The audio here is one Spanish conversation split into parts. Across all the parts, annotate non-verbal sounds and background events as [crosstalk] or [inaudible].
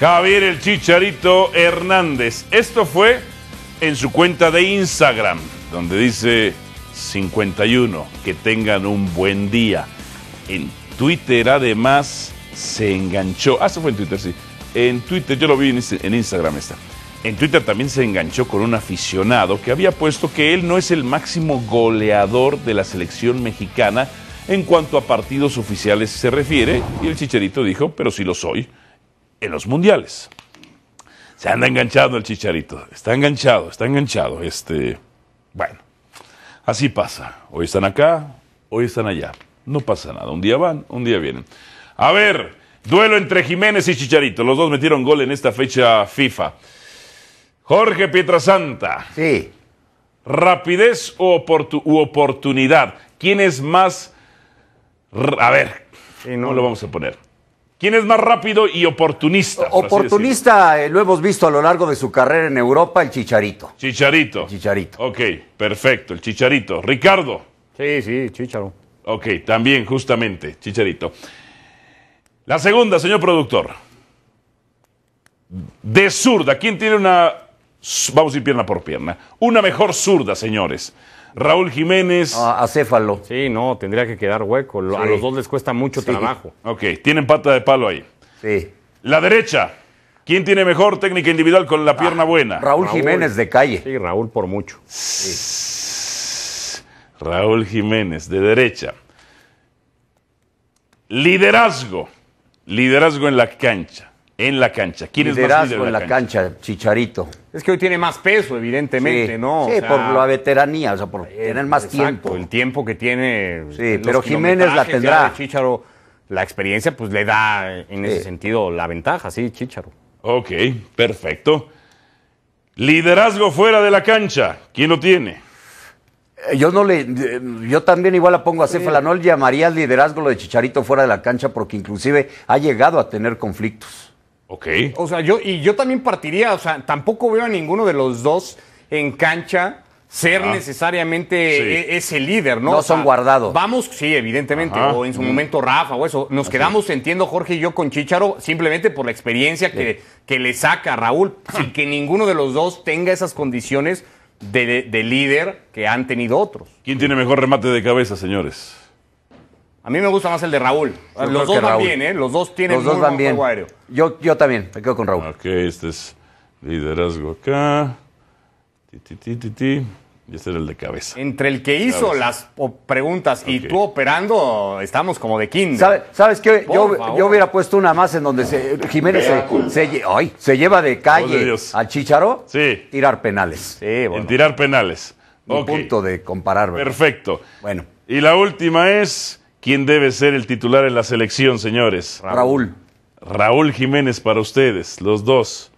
Javier el Chicharito Hernández. Esto fue en su cuenta de Instagram, donde dice 51, que tengan un buen día. En Twitter además se enganchó. Ah, eso fue en Twitter, sí. En Twitter, yo lo vi en Instagram esta. En Twitter también se enganchó con un aficionado que había puesto que él no es el máximo goleador de la selección mexicana en cuanto a partidos oficiales se refiere. Y el chicharito dijo, pero sí lo soy en los mundiales. Se anda enganchado el chicharito. Está enganchado, está enganchado. Este, bueno, así pasa. Hoy están acá, hoy están allá. No pasa nada. Un día van, un día vienen. A ver, duelo entre Jiménez y Chicharito. Los dos metieron gol en esta fecha FIFA. Jorge Pietrasanta. Sí. Rapidez u, oportunidad. ¿Quién es más... A ver, no. lo vamos a poner? ¿Quién es más rápido y oportunista? Oportunista, eh, lo hemos visto a lo largo de su carrera en Europa, el Chicharito. Chicharito. chicharito. Ok, perfecto, el Chicharito. Ricardo. Sí, sí, Chicharo. Ok, también, justamente, Chicharito. La segunda, señor productor. De zurda, ¿quién tiene una. Vamos a ir pierna por pierna. Una mejor zurda, señores. Raúl Jiménez. Ah, acéfalo. Sí, no, tendría que quedar hueco. A los dos les cuesta mucho trabajo. Ok, tienen pata de palo ahí. Sí. La derecha. ¿Quién tiene mejor técnica individual con la pierna ah, buena? Raúl, Jiménez de calle. Sí, Raúl por mucho. Raúl Jiménez de derecha. Liderazgo. Liderazgo en la cancha en la cancha. ¿Quién es más líder en la, cancha? Chicharito. Es que hoy tiene más peso, evidentemente, ¿no? Sí, por la veteranía, o sea, por eh, tener más exacto, tiempo. El tiempo que tiene. Sí, pero Jiménez la tendrá. Chicharo, la experiencia, pues le da en ese sentido la ventaja, sí, Chicharo. Ok, perfecto. Liderazgo fuera de la cancha. ¿Quién lo tiene? Eh, yo no le, yo también igual la pongo a Cefalanol, no le llamaría liderazgo lo de Chicharito fuera de la cancha porque inclusive ha llegado a tener conflictos. Ok. O sea, yo, y yo también partiría, o sea, tampoco veo a ninguno de los dos en cancha ser necesariamente e, ese líder, ¿no? No son guardados. Vamos, sí, evidentemente, o en su momento Rafa o eso. Nos quedamos, entiendo, Jorge y yo con Chicharo, simplemente por la experiencia que, que, le saca Raúl, sin que ninguno de los dos tenga esas condiciones de líder que han tenido otros. ¿Quién tiene mejor remate de cabeza, señores? A mí me gusta más el de Raúl. Ah, los dos van bien, ¿eh? Los dos tienen Los dos muy buen bien. Yo, yo también, me quedo con Raúl. Ok, este es liderazgo acá. Y este era el de cabeza. Entre el que hizo las preguntas y tú operando, estamos como de kinder. ¿Sabes qué? Yo, hubiera puesto una más en donde Jiménez se, lleva de calle al Chicharo. Sí. Tirar penales. Sí, En tirar penales. Un punto de comparar. Perfecto. Bueno, Y la última es ¿Quién debe ser el titular en la selección, señores? Raúl. Raúl Jiménez para ustedes, los dos.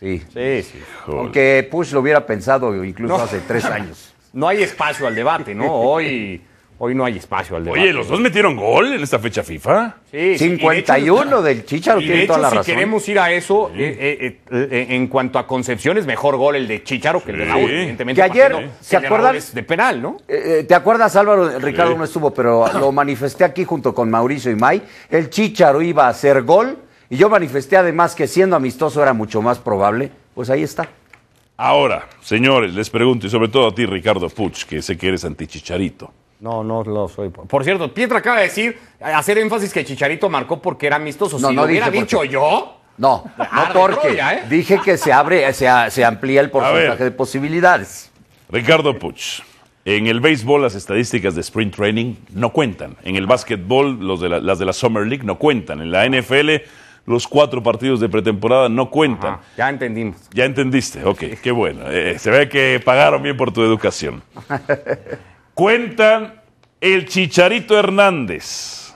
Sí. Sí, Aunque Push lo hubiera pensado incluso hace tres años. No hay espacio al debate, ¿no? Hoy Hoy no hay espacio al debate. Oye, los dos metieron gol en esta fecha FIFA. Sí, 51 del Chicharo tiene de hecho, toda si queremos ir a eso, eh, eh, eh, en cuanto a concepciones, mejor gol el de Chicharo que el de Raúl, evidentemente. ayer, ¿se, De penal, ¿no? ¿Te acuerdas, Álvaro? Ricardo no estuvo, pero lo manifesté aquí junto con Mauricio y May. El Chicharo iba a hacer gol y yo manifesté además que siendo amistoso era mucho más probable. Pues ahí está. Ahora, señores, les pregunto, y sobre todo a ti, Ricardo Puch, que sé que eres anti-Chicharito. No, no lo soy. Por cierto, Pietra acaba de decir, hacer énfasis que Chicharito marcó porque era amistoso. No, si lo hubiera dicho yo. No, no ah, porque ¿eh? Dije que se abre, se, amplía el porcentaje de posibilidades. Ricardo Puch. En el béisbol las estadísticas de sprint training no cuentan. En el básquetbol las de la Summer League no cuentan. En la NFL los cuatro partidos de pretemporada no cuentan. ya entendimos. Ya entendiste, ok, qué bueno. Eh, se ve que pagaron bien por tu educación. [laughs] Cuentan el Chicharito Hernández.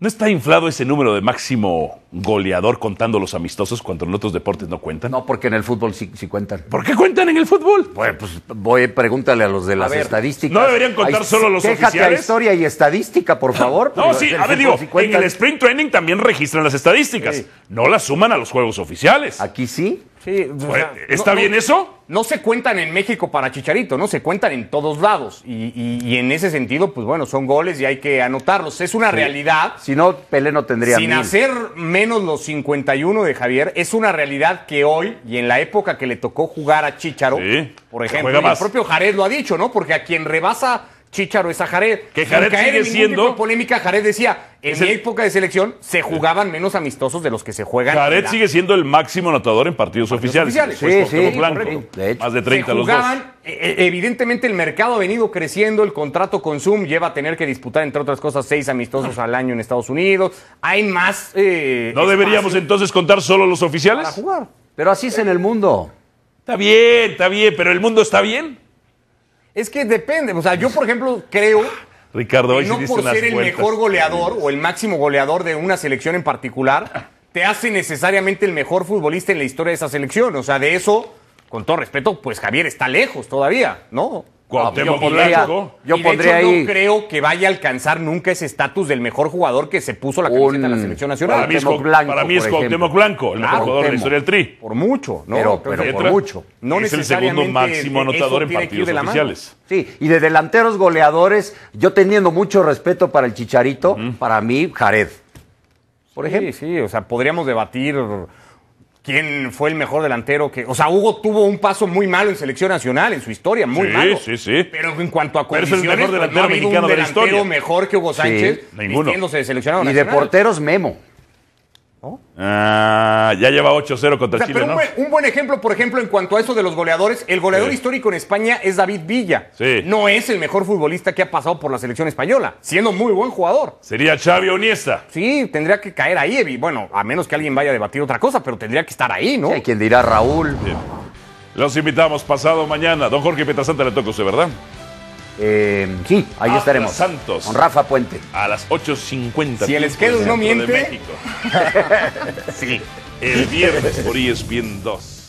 ¿No está inflado ese número de máximo goleador contando los amistosos cuando en otros deportes no cuentan? No, porque en el fútbol sí, cuentan. ¿Por qué cuentan en el fútbol? Pues, pues voy, pregúntale a los de las estadísticas. No deberían contar solo los déjate historia y estadística, por favor. no, sí, a ver, digo, en el sprint training también registran las estadísticas. No las suman a los juegos oficiales. ¿Aquí sí? Sí. Pues, ¿Está bien eso? No se cuentan en México para Chicharito, ¿no? Se cuentan en todos lados. Y, y, en ese sentido, pues bueno, son goles y hay que anotarlos. Es una realidad. Si no, Pelé no tendría Sin hacer hacer menos los 51 de Javier es una realidad que hoy y en la época que le tocó jugar a Chicharo, por ejemplo, el propio Jared lo ha dicho, ¿no? Porque a quien rebasa Chicharo es a Jared. Que Jared sigue siendo. polémica, Jared decía: en mi época de selección se jugaban menos amistosos de los que se juegan. Jared sigue siendo el máximo anotador en partidos, oficiales. Pues, más de 30 eh, eh, Evidentemente, el mercado ha venido creciendo. El contrato con Zoom lleva a tener que disputar, entre otras cosas, seis amistosos al año en Estados Unidos. Hay más. Eh, ¿No deberíamos entonces contar solo los oficiales? Pero así es en el mundo. Está bien, está bien, pero el mundo está bien. Es que depende. O sea, yo, por ejemplo, creo [laughs] Ricardo, que no por ser el mejor goleador o el máximo goleador de una selección en particular, te hace necesariamente el mejor futbolista en la historia de esa selección. O sea, de eso, con todo respeto, pues Javier está lejos todavía, ¿no? Cuauhtémoc yo, Blanco. Yo No creo que vaya a alcanzar nunca ese estatus del mejor jugador que se puso la camiseta de la selección nacional. Para mí es, Blanco, para mí es Cuauhtémoc Blanco, el mejor jugador de la historia del Tri. Por mucho, ¿no? Pero, por mucho. es el segundo máximo anotador en partidos oficiales. Sí, y de delanteros goleadores, yo teniendo mucho respeto para el Chicharito, para mí, Jared. Por ejemplo. Sí, sí, o sea, podríamos debatir quién fue el mejor delantero que. O sea, Hugo tuvo un paso muy malo en selección nacional, en su historia, muy malo. Sí, sí, Pero en cuanto a condiciones, el mejor pues, delantero no mexicano delantero de la historia. mejor que Hugo Sánchez sí, ninguno. de seleccionado Y de porteros Memo. Ah, ya lleva 8-0 contra Chile, un, buen, ejemplo, por ejemplo, en cuanto a eso de los goleadores, el goleador histórico en España es David Villa. Sí. No es el mejor futbolista que ha pasado por la selección española, siendo muy buen jugador. Sería Xavi Oniesta Sí, tendría que caer ahí, bueno, a menos que alguien vaya a debatir otra cosa, pero tendría que estar ahí, ¿no? hay quien dirá Raúl. Los invitamos pasado mañana. Don Jorge Petasanta le toca usted, ¿verdad? Eh, sí, ahí estaremos. Santos. Con Rafa Puente. A las 8.50. Si el esquema no miente. [laughs] sí. El viernes por Bien 2.